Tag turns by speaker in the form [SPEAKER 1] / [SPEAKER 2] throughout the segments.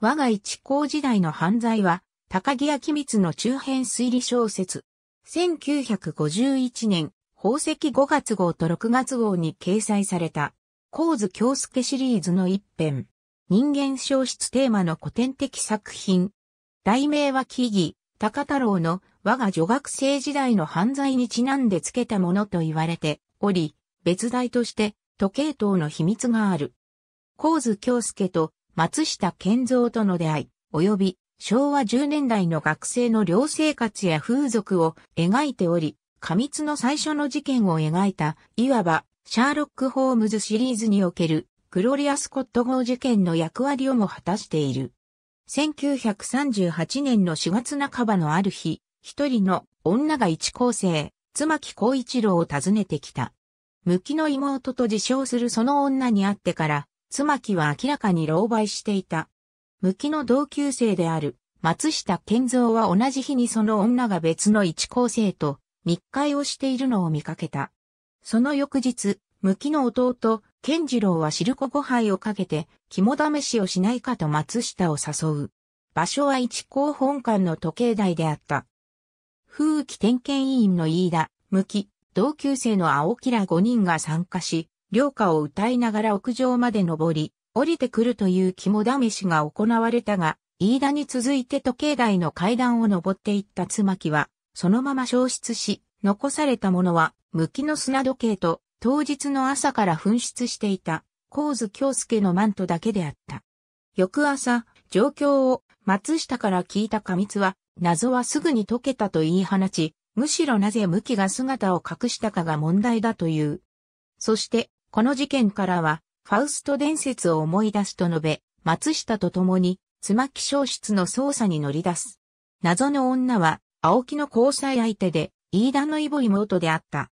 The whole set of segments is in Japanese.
[SPEAKER 1] 我が一高時代の犯罪は、高木明光の中編推理小説。1951年、宝石5月号と6月号に掲載された、高津京介シリーズの一編。人間消失テーマの古典的作品。題名は木々、高太郎の我が女学生時代の犯罪にちなんでつけたものと言われており、別題として、時計塔の秘密がある。高津京介と松下健三との出会い、及び昭和10年代の学生の寮生活や風俗を描いており、過密の最初の事件を描いた、いわば、シャーロック・ホームズシリーズにおける、グロリア・スコット号事件の役割をも果たしている。1938年の4月半ばのある日、一人の女が一高生、妻木孝一郎を訪ねてきた。無期の妹と自称するその女に会ってから、妻木は明らかに狼狽していた。向きの同級生である松下健三は同じ日にその女が別の一高生と密会をしているのを見かけた。その翌日、向きの弟、健次郎はシルコ5杯をかけて肝試しをしないかと松下を誘う。場所は一高本館の時計台であった。風紀点検委員の飯田、向き、同級生の青木ら5人が参加し、両家を歌いながら屋上まで登り、降りてくるという肝試しが行われたが、飯田に続いて時計台の階段を登っていったつまきは、そのまま消失し、残されたものは、無きの砂時計と、当日の朝から紛失していた、光津京介のマントだけであった。翌朝、状況を松下から聞いた過密は、謎はすぐに解けたと言い放ち、むしろなぜ無きが姿を隠したかが問題だという。そして、この事件からは、ファウスト伝説を思い出すと述べ、松下と共に、妻木消失の捜査に乗り出す。謎の女は、青木の交際相手で、飯田のイボ妹であった。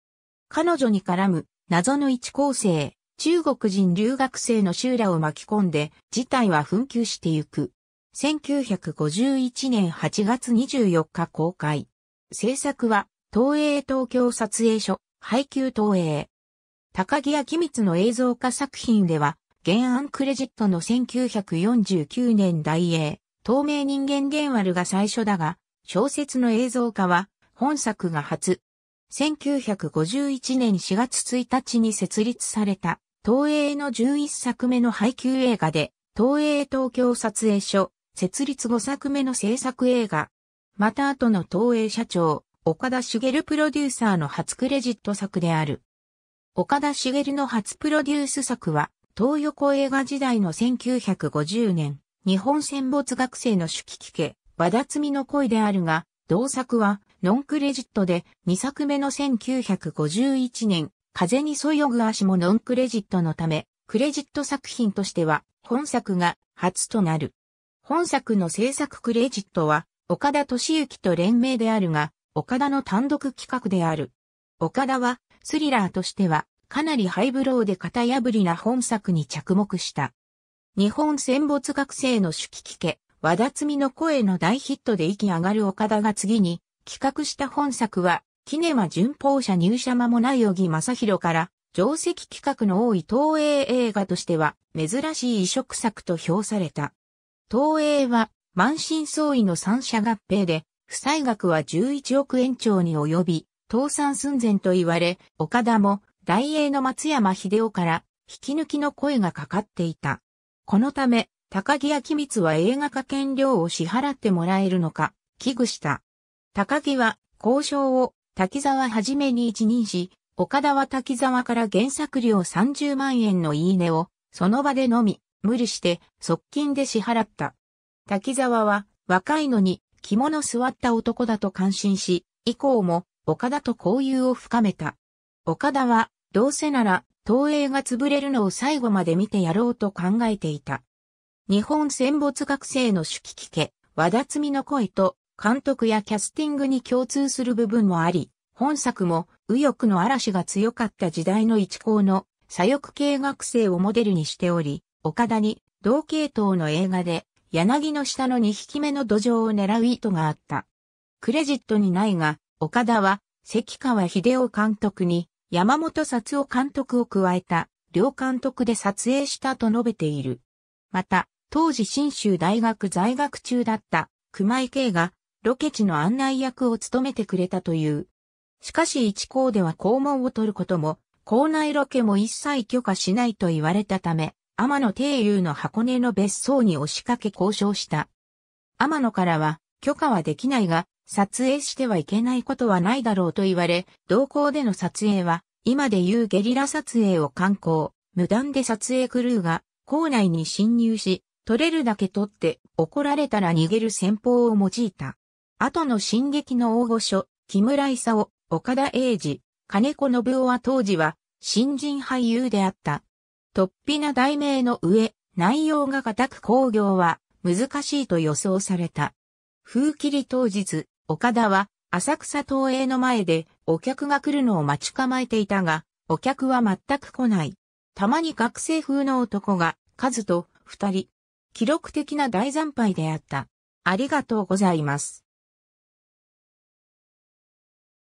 [SPEAKER 1] 彼女に絡む、謎の一高生、中国人留学生の修羅を巻き込んで、事態は紛糾してゆく。1951年8月24日公開。制作は、東映東京撮影所、配給東映。高木明光の映像化作品では、原案クレジットの1949年大英、透明人間原丸が最初だが、小説の映像化は本作が初。1951年4月1日に設立された、東映の11作目の配給映画で、東映東京撮影所、設立5作目の制作映画。また後の東映社長、岡田茂プロデューサーの初クレジット作である。岡田茂の初プロデュース作は、東横映画時代の1950年、日本戦没学生の手記聞家、和田摘の恋であるが、同作は、ノンクレジットで、2作目の1951年、風にそよぐ足もノンクレジットのため、クレジット作品としては、本作が初となる。本作の制作クレジットは、岡田敏之と連名であるが、岡田の単独企画である。岡田は、スリラーとしては、かなりハイブローで型破りな本作に着目した。日本戦没学生の主聞家、和田摘みの声の大ヒットで息上がる岡田が次に、企画した本作は、キネマ順報社入社間もない小木正宏から、定石企画の多い東映映画としては、珍しい移植作と評された。東映は、満身創痍の三者合併で、負債額は11億円超に及び、倒産寸前と言われ、岡田も大英の松山秀夫から引き抜きの声がかかっていた。このため、高木明光は映画化権料を支払ってもらえるのか、危惧した。高木は交渉を滝沢はじめに一任し、岡田は滝沢から原作料30万円のいいねを、その場でのみ、無理して、側近で支払った。滝沢は、若いのに、着物座った男だと感心し、以降も、岡田と交友を深めた。岡田は、どうせなら、東映が潰れるのを最後まで見てやろうと考えていた。日本戦没学生の主聞家、和田摘の声と、監督やキャスティングに共通する部分もあり、本作も右翼の嵐が強かった時代の一行の左翼系学生をモデルにしており、岡田に同系統の映画で柳の下の2匹目の土壌を狙う意図があった。クレジットにないが、岡田は、関川秀夫監督に、山本幸 a 夫監督を加えた、両監督で撮影したと述べている。また、当時新州大学在学中だった熊井圭がロケ地の案内役を務めてくれたという。しかし一校では校門を取ることも、校内ロケも一切許可しないと言われたため、天野定優の箱根の別荘に押しかけ交渉した。天野からは許可はできないが、撮影してはいけないことはないだろうと言われ、同行での撮影は、今でいうゲリラ撮影を観光、無断で撮影クルーが、校内に侵入し、撮れるだけ撮って、怒られたら逃げる戦法を用いた。後の進撃の大御所、木村勲、岡田英二、金子信夫は当時は、新人俳優であった。突飛な題名の上、内容が固く工業は難しいと予想された。風切り当日、岡田は浅草東映の前でお客が来るのを待ち構えていたが、お客は全く来ない。たまに学生風の男が、カズと二人。記録的な大惨敗であった。ありがとうございます。